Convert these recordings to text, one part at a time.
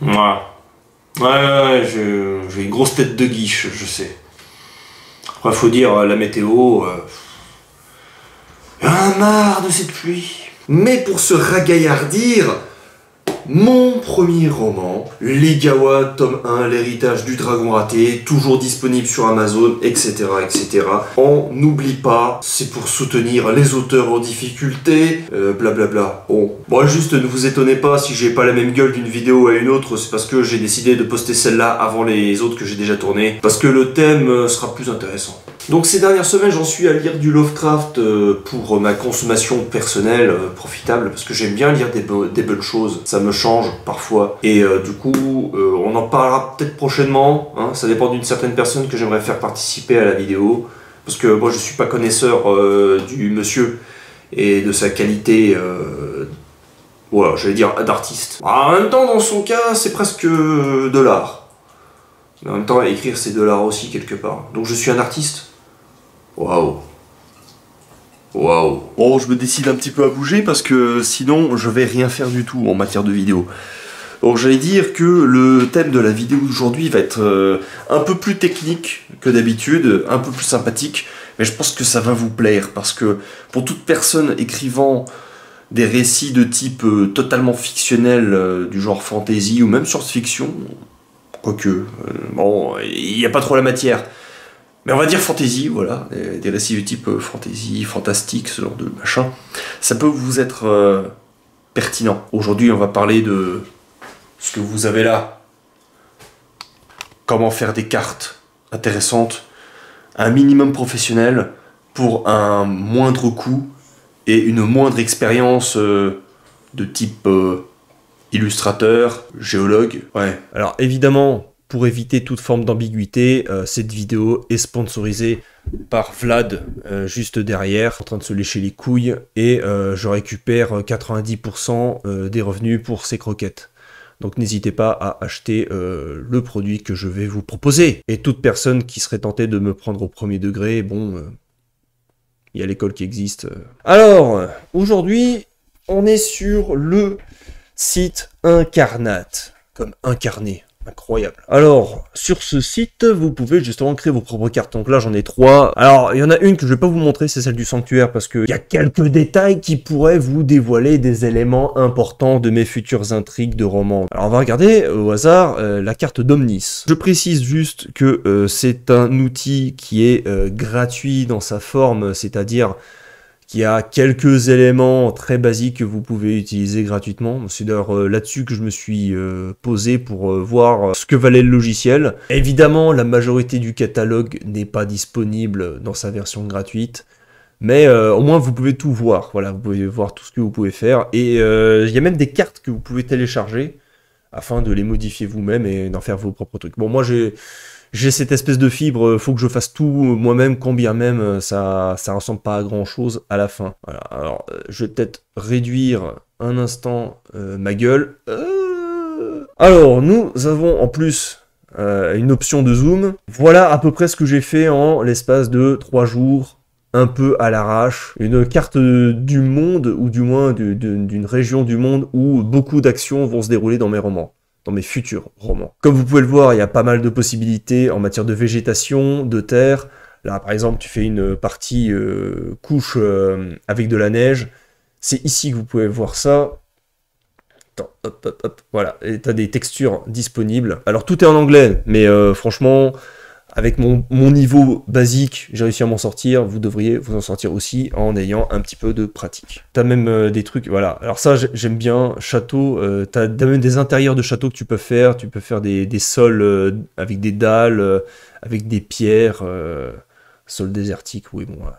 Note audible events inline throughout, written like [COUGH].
Moi. Ouais, ouais, ouais j'ai une grosse tête de guiche, je sais. Après, faut dire, euh, la météo. Un euh, marre de cette pluie. Mais pour se ragaillardir, mon premier roman, Les Gawa, tome 1, L'héritage du dragon raté, toujours disponible sur Amazon, etc. etc. On n'oublie pas, c'est pour soutenir les auteurs en difficulté, blablabla. Euh, bon. bon, juste ne vous étonnez pas si j'ai pas la même gueule d'une vidéo à une autre, c'est parce que j'ai décidé de poster celle-là avant les autres que j'ai déjà tournées, parce que le thème euh, sera plus intéressant. Donc ces dernières semaines, j'en suis à lire du Lovecraft euh, pour euh, ma consommation personnelle euh, profitable, parce que j'aime bien lire des, bonnes choses, ça me change parfois. Et du coup, on en parlera peut-être prochainement, hein. ça dépend d'une certaine personne que j'aimerais faire participer à la vidéo, parce que moi je suis pas connaisseur du monsieur et de sa qualité voilà, j'allais dire d'artiste. Bah, en même temps, dans son cas, c'est presque de l'art. Mais en même temps, écrire, c'est de l'art aussi, quelque part. Donc je suis un artiste, Waouh Waouh Bon, je me décide un petit peu à bouger parce que sinon je vais rien faire du tout en matière de vidéo. Bon, j'allais dire que le thème de la vidéo d'aujourd'hui va être euh, un peu plus technique que d'habitude, un peu plus sympathique, mais je pense que ça va vous plaire parce que pour toute personne écrivant des récits de type euh, totalement fictionnel euh, du genre fantasy ou même science-fiction, quoique, bon, il n'y a pas trop la matière mais on va dire fantasy, voilà, des, récits du type euh, fantasy, fantastique, ce genre de machin, ça peut vous être euh, pertinent. Aujourd'hui, on va parler de ce que vous avez là. Comment faire des cartes intéressantes, un minimum professionnel pour un moindre coût et une moindre expérience euh, de type illustrateur, géologue. Ouais. Alors évidemment, pour éviter toute forme d'ambiguïté, euh, cette vidéo est sponsorisée par Vlad euh, juste derrière, en train de se lécher les couilles, et euh, je récupère 90% des revenus pour ces croquettes. Donc n'hésitez pas à acheter le produit que je vais vous proposer. Et toute personne qui serait tentée de me prendre au premier degré, bon, il y a l'école qui existe. Alors, aujourd'hui, on est sur le site Incarnate, comme incarné, Incroyable. Alors, sur ce site, vous pouvez justement créer vos propres cartes. Donc là, j'en ai trois. Alors, il y en a une que je vais pas vous montrer, c'est celle du sanctuaire, parce qu'il y a quelques détails qui pourraient vous dévoiler des éléments importants de mes futures intrigues de romans. Alors, on va regarder euh, au hasard euh, la carte d'Omnis. Je précise juste que euh, c'est un outil qui est gratuit dans sa forme, c'est-à-dire qui a quelques éléments très basiques que vous pouvez utiliser gratuitement. C'est d'ailleurs euh, là-dessus que je me suis euh, posé pour euh, voir ce que valait le logiciel. Évidemment, la majorité du catalogue n'est pas disponible dans sa version gratuite. Mais au moins vous pouvez tout voir, voilà, vous pouvez voir tout ce que vous pouvez faire. Et il y a même des cartes que vous pouvez télécharger afin de les modifier vous-même et d'en faire vos propres trucs. Bon, moi j'ai j'ai cette espèce de fibre, euh, faut que je fasse tout euh, moi-même, combien même euh, ça, ça ressemble pas à grand chose à la fin. Alors, je vais peut-être réduire un instant ma gueule. Alors, nous avons en plus une option de zoom. Voilà à peu près ce que j'ai fait en l'espace de 3 jours, un peu à l'arrache. Une carte du monde, ou du moins d'une région du monde où beaucoup d'actions vont se dérouler dans mes romans dans mes futurs romans. Comme vous pouvez le voir, il y a pas mal de possibilités en matière de végétation, de terre. Là, par exemple, tu fais une partie euh, couche euh, avec de la neige. C'est ici que vous pouvez voir ça. Attends, hop, hop, hop. Voilà, et tu as des textures disponibles. Alors, tout est en anglais, mais euh, franchement, avec mon, mon niveau basique, j'ai réussi à m'en sortir. Vous devriez vous en sortir aussi en ayant un petit peu de pratique. T'as même euh, des trucs, voilà. Alors ça, j'aime bien. Château, tu euh, t'as as même des intérieurs de château que tu peux faire. Tu peux faire des, des sols euh, avec des dalles, avec des pierres, sol désertique, Oui, bon. En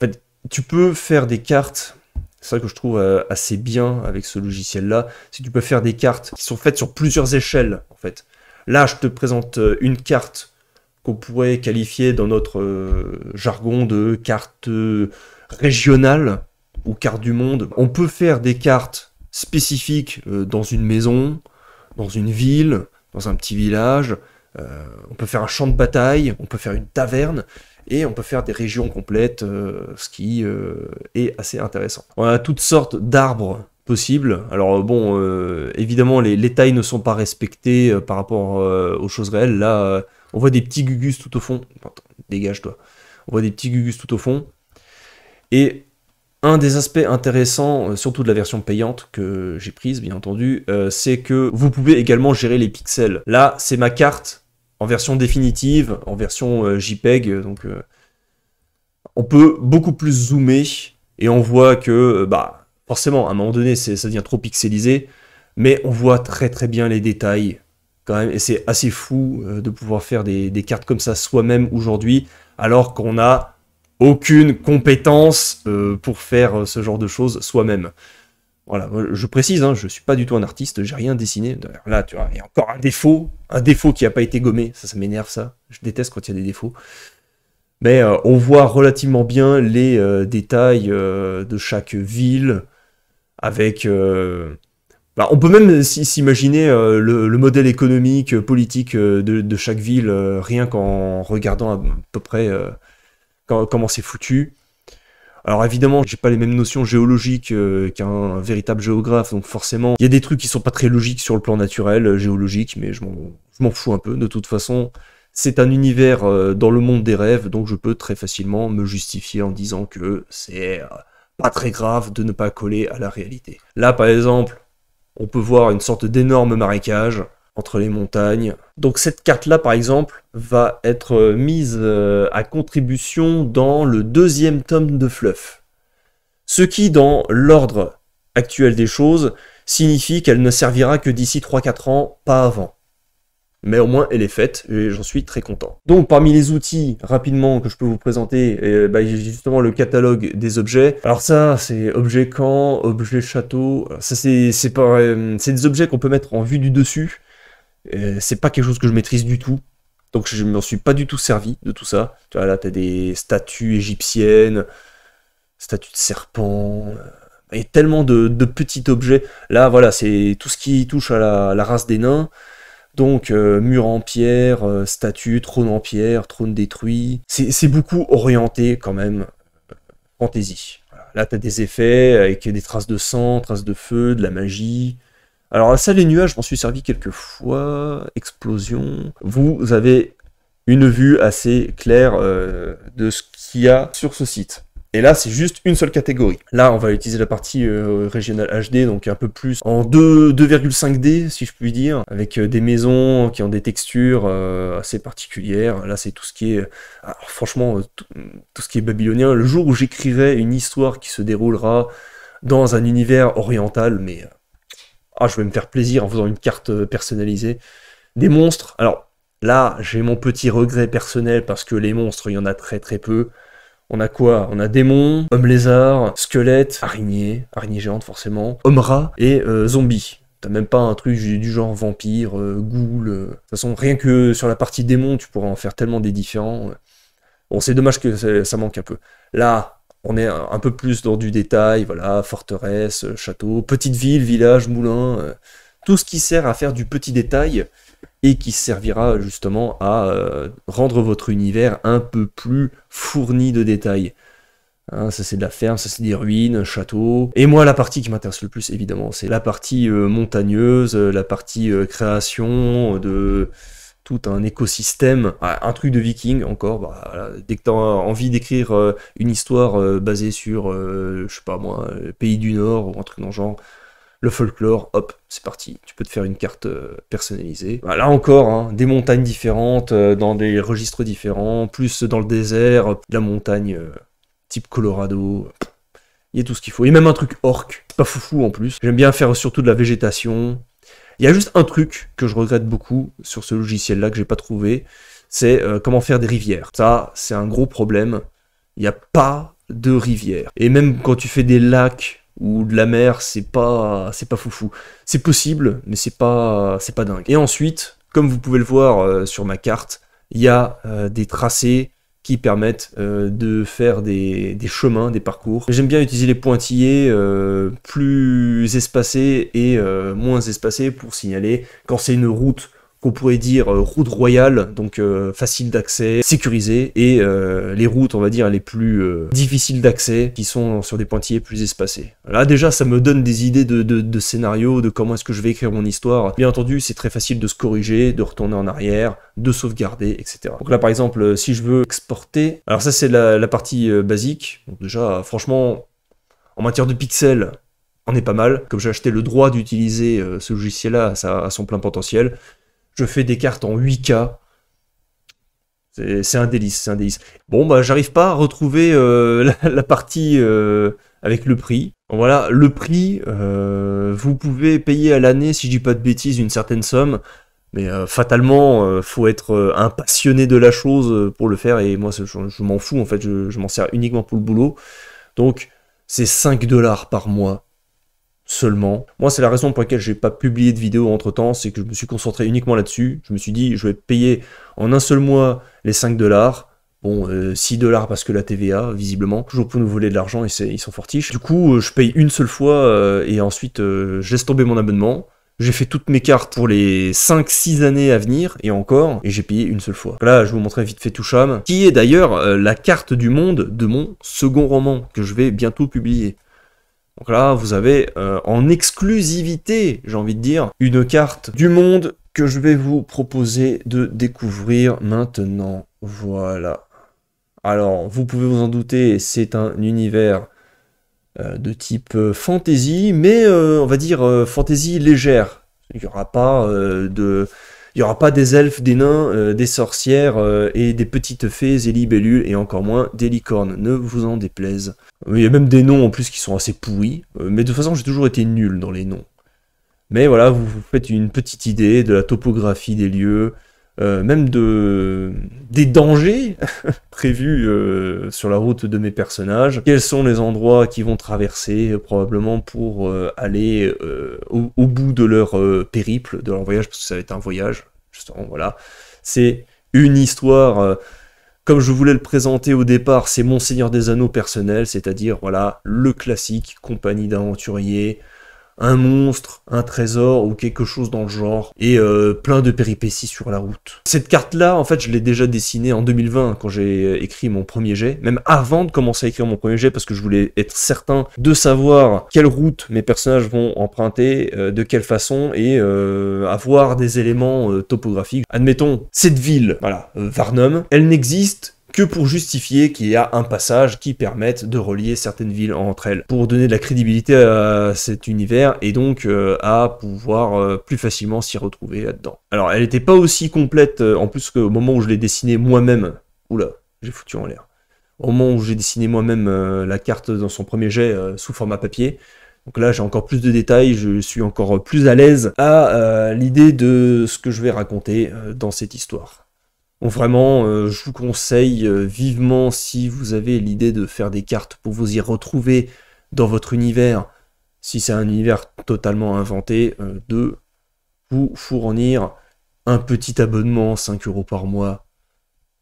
fait, tu peux faire des cartes c'est ça que je trouve assez bien avec ce logiciel-là, c'est que tu peux faire des cartes qui sont faites sur plusieurs échelles, en fait. Là, je te présente une carte pourrait qualifier dans notre euh, jargon de carte euh, régionale ou carte du monde. On peut faire des cartes spécifiques euh, dans une maison, dans une ville, dans un petit village. on peut faire un champ de bataille, on peut faire une taverne. Et on peut faire des régions complètes, ce qui est assez intéressant. On a toutes sortes d'arbres possibles. Alors bon, évidemment, les, les, tailles ne sont pas respectées par rapport aux choses réelles. Là, on voit des petits gugus tout au fond. dégage-toi. On voit des petits gugus tout au fond. Et un des aspects intéressants, euh, surtout de la version payante que j'ai prise, bien entendu, euh, c'est que vous pouvez également gérer les pixels. Là, c'est ma carte en version définitive, en version euh, JPEG, donc on peut beaucoup plus zoomer et on voit que, bah, forcément, à un moment donné, ça devient trop pixelisé, mais on voit très très bien les détails quand même, et c'est assez fou euh, de pouvoir faire des, cartes comme ça soi-même aujourd'hui, alors qu'on n'a aucune compétence euh, pour faire euh, ce genre de choses soi-même. Voilà, je précise, hein, je ne suis pas du tout un artiste, j'ai rien dessiné. Là, tu vois, il y a encore un défaut, un défaut qui n'a pas été gommé, ça, ça m'énerve ça. Je déteste quand il y a des défauts. Mais on voit relativement bien les détails de chaque ville avec bah, on peut même s'imaginer euh, le, modèle économique, euh, politique euh, de, chaque ville, rien qu'en regardant à peu près comment c'est foutu. Alors évidemment, j'ai pas les mêmes notions géologiques qu'un véritable géographe, donc forcément, il y a des trucs qui sont pas très logiques sur le plan naturel, géologique, mais je m'en fous un peu. De toute façon, c'est un univers dans le monde des rêves, donc je peux très facilement me justifier en disant que c'est pas très grave de ne pas coller à la réalité. Là, par exemple, on peut voir une sorte d'énorme marécage entre les montagnes. Donc cette carte-là, par exemple, va être euh, mise euh, à contribution dans le deuxième tome de Fluff. Ce qui, dans l'ordre actuel des choses, signifie qu'elle ne servira que d'ici 3-4 ans, pas avant mais au moins elle est faite et j'en suis très content. Donc parmi les outils rapidement que je peux vous présenter, euh, bah, j'ai justement le catalogue des objets. Alors ça c'est objet camp, objet château, ça euh, c'est des objets qu'on peut mettre en vue du dessus. Euh, c'est pas quelque chose que je maîtrise du tout. Donc je m'en suis pas du tout servi de tout ça. Tu vois là t'as des statues égyptiennes, statues de serpents et tellement de, petits objets. Là voilà c'est tout ce qui touche à la race des nains. Donc euh, mur en pierre, euh, statue, trône en pierre, trône détruit. C'est beaucoup orienté quand même euh, fantaisie. tu Là, t'as des effets avec des traces de sang, traces de feu, de la magie. Alors ça, les nuages, je m'en suis servi quelques fois. Explosion. Vous avez une vue assez claire de ce qu'il y a sur ce site. Et là, c'est juste une seule catégorie. Là, on va utiliser la partie euh, régionale HD, donc un peu plus en 2,5D, si je puis dire, avec euh, des maisons qui ont des textures euh, assez particulières. Là, c'est tout ce qui est, ah, franchement, tout, tout, ce qui est babylonien. Le jour où j'écrirai une histoire qui se déroulera dans un univers oriental, mais ah, je vais me faire plaisir en faisant une carte personnalisée. Des monstres. Alors là, j'ai mon petit regret personnel parce que les monstres, il y en a très très peu. On a quoi On a démons, hommes lézard, squelettes, araignées, araignée géante forcément, hommes rats et euh, zombies. zombie. T'as même pas un truc du genre vampire, goule... Euh, ghoul. Euh. De toute façon, rien que sur la partie démon, tu pourrais en faire tellement des différents. Bon, c'est dommage que ça manque un peu. Là, on est un peu plus dans du détail, voilà, forteresse, château, petite ville, village, moulin, tout ce qui sert à faire du petit détail et qui servira justement à euh, rendre votre univers un peu plus fourni de détails. Hein, ça c'est de la ferme, ça c'est des ruines, un château. Et moi la partie qui m'intéresse le plus évidemment, c'est la partie euh, montagneuse, euh, la partie création de tout un écosystème, ah, un truc de viking encore. Bah, Dès que tu as envie d'écrire une histoire basée sur, je sais pas moi, pays du Nord ou un truc dans le genre, le folklore, hop, c'est parti. Tu peux te faire une carte euh, personnalisée. Bah, là encore, hein, des montagnes différentes, euh, dans des registres différents, plus dans le désert, la montagne euh, type Colorado. Il y a tout ce qu'il faut. Il y a même un truc orc, pas foufou en plus. J'aime bien faire surtout de la végétation. Il y a juste un truc que je regrette beaucoup sur ce logiciel-là que j'ai pas trouvé, c'est comment faire des rivières. Ça, c'est un gros problème. Il n'y a pas de rivières. Et même quand tu fais des lacs ou de la mer, c'est pas, c'est pas foufou. C'est possible, mais c'est pas, c'est pas dingue. Et ensuite, comme vous pouvez le voir euh, sur ma carte, il y a euh, des tracés qui permettent euh, de faire des, chemins, des parcours. J'aime bien utiliser les pointillés plus espacés et moins espacés pour signaler quand c'est une route qu'on pourrait dire euh, route royale, donc euh, facile d'accès, sécurisé, et euh, les routes, on va dire, les plus difficiles d'accès, qui sont sur des pointillés plus espacés. Là déjà, ça me donne des idées de, de, de scénario, de comment est-ce que je vais écrire mon histoire. Bien entendu, c'est très facile de se corriger, de retourner en arrière, de sauvegarder, etc. Donc là, par exemple, si je veux exporter, alors ça c'est la, partie basique. Donc déjà, franchement, en matière de pixels, on est pas mal. Comme j'ai acheté le droit d'utiliser ce logiciel-là à, son plein potentiel, je fais des cartes en 8K. C'est un délice, c'est un délice. Bon, bah, j'arrive pas à retrouver euh, [LAUGHS] la, partie euh, avec le prix. Voilà, le prix, euh, vous pouvez payer à l'année, si je dis pas de bêtises, une certaine somme. Mais fatalement, faut être un passionné de la chose pour le faire. Et moi, je, m'en fous, en fait, je, je m'en sers uniquement pour le boulot. Donc, c'est 5 dollars par mois seulement. Moi, c'est la raison pour laquelle je n'ai pas publié de vidéo entre temps, c'est que je me suis concentré uniquement là-dessus. Je me suis dit, je vais payer en un seul mois les 5 dollars. Bon, 6 euh, dollars parce que la TVA, visiblement, toujours pour nous voler de l'argent, et ils sont fortiches. Du coup, euh, je paye une seule fois, euh, et ensuite, je laisse tomber mon abonnement. J'ai fait toutes mes cartes pour les 5-6 années à venir, et encore, et j'ai payé une seule fois. Là, je vous montrer vite fait Toucham, qui est d'ailleurs la carte du monde de mon second roman, que je vais bientôt publier. Donc là, vous avez euh, en exclusivité, j'ai envie de dire, une carte du monde que je vais vous proposer de découvrir maintenant. Voilà. Alors, vous pouvez vous en douter, c'est un univers euh, de type euh, fantasy, mais on va dire fantasy légère. Il n'y aura pas de il n'y aura pas des elfes, des nains, euh, des sorcières euh, et des petites fées et libellules et encore moins des licornes. Ne vous en déplaise. Il y a même des noms en plus qui sont assez pourris. Euh, mais de toute façon, j'ai toujours été nul dans les noms. Mais voilà, vous vous faites une petite idée de la topographie des lieux, même de, des dangers [LAUGHS] prévus euh, sur la route de mes personnages, quels sont les endroits qu'ils vont traverser euh, probablement pour euh, aller au, bout de leur périple, de leur voyage, parce que ça va être un voyage, justement, voilà. C'est une histoire, comme je voulais le présenter au départ, c'est Monseigneur des Anneaux personnel, c'est-à-dire, voilà, le classique, compagnie d'aventuriers, un monstre, un trésor ou quelque chose dans le genre, et euh, plein de péripéties sur la route. Cette carte-là, en fait, je l'ai déjà dessinée en 2020 quand j'ai euh, écrit mon premier jet, même avant de commencer à écrire mon premier jet parce que je voulais être certain de savoir quelle route mes personnages vont emprunter, euh, de quelle façon, et avoir des éléments topographiques. Admettons, cette ville, voilà, Varnum, elle n'existe que pour justifier qu'il y a un passage qui permette de relier certaines villes entre elles, pour donner de la crédibilité à cet univers et donc euh, à pouvoir euh, plus facilement s'y retrouver là-dedans. Alors elle n'était pas aussi complète, euh, en plus qu'au moment où je l'ai dessinée moi-même, oula, j'ai foutu en l'air, au moment où j'ai dessiné moi-même la carte dans son premier jet sous format papier, donc là, j'ai encore plus de détails, je suis encore plus à l'aise à l'idée de ce que je vais raconter dans cette histoire vraiment, euh, je vous conseille euh, vivement si vous avez l'idée de faire des cartes pour vous y retrouver dans votre univers, si c'est un univers totalement inventé, euh, de vous fournir un petit abonnement, 5 euros par mois,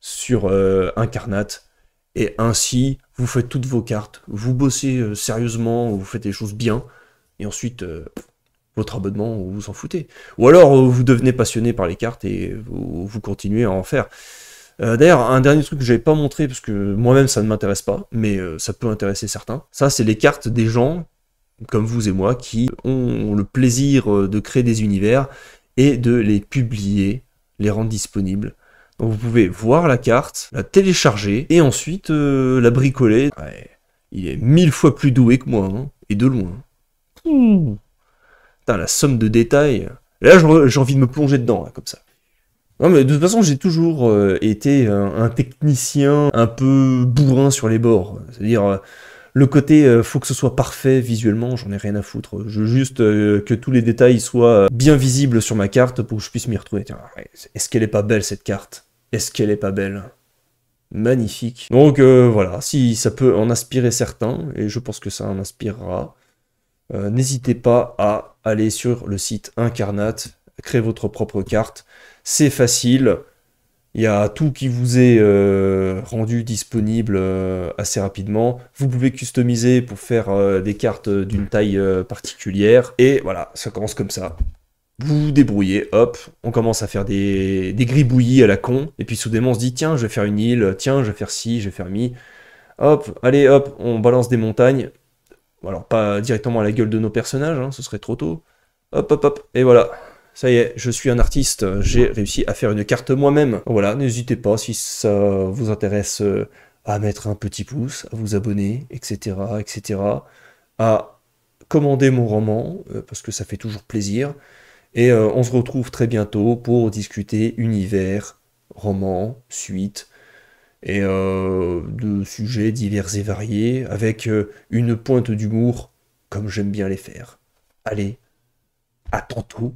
sur Incarnate. Et ainsi, vous faites toutes vos cartes, vous bossez sérieusement, vous faites les choses bien, et ensuite votre abonnement, ou vous en foutez. Ou alors euh, vous devenez passionné par les cartes et vous, continuez à en faire. Euh, d'ailleurs, un dernier truc que je n'avais pas montré parce que moi-même ça ne m'intéresse pas, mais euh, ça peut intéresser certains. Ça, c'est les cartes des gens comme vous et moi qui ont le plaisir de créer des univers et de les publier, les rendre disponibles. Donc vous pouvez voir la carte, la télécharger et ensuite la bricoler. il est mille fois plus doué que moi hein, et de loin. Putain, la somme de détails. là, j'ai envie de me plonger dedans, comme ça. Non, mais de toute façon, j'ai toujours euh, été un, technicien un peu bourrin sur les bords. C'est-à-dire, euh, le côté euh, faut que ce soit parfait visuellement, j'en ai rien à foutre. Je veux juste que tous les détails soient bien visibles sur ma carte pour que je puisse m'y retrouver. Est-ce qu'elle est pas belle cette carte Est-ce qu'elle est pas belle Magnifique. Donc voilà, si ça peut en inspirer certains, et je pense que ça en inspirera, euh, n'hésitez pas à aller sur le site Incarnate, créer votre propre carte. C'est facile. Il y a tout qui vous est euh, rendu disponible euh, assez rapidement. Vous pouvez customiser pour faire des cartes d'une taille particulière. Et voilà, ça commence comme ça. Vous vous débrouillez, hop, on commence à faire des, des gribouillis à la con. Et puis soudainement, on se dit tiens, je vais faire une île, tiens, je vais faire ci, je vais faire mi. Hop, allez, hop, on balance des montagnes alors pas directement à la gueule de nos personnages, hein, ce serait trop tôt. Hop, hop, hop, et voilà. Ça y est, je suis un artiste, j'ai réussi à faire une carte moi-même. Voilà, n'hésitez pas si ça vous intéresse euh, à mettre un petit pouce, à vous abonner, etc., etc., à commander mon roman, euh, parce que ça fait toujours plaisir. Et euh, on se retrouve très bientôt pour discuter univers, roman, suite, et euh, de sujets divers et variés, avec euh, une pointe d'humour, comme j'aime bien les faire. Allez, à tantôt.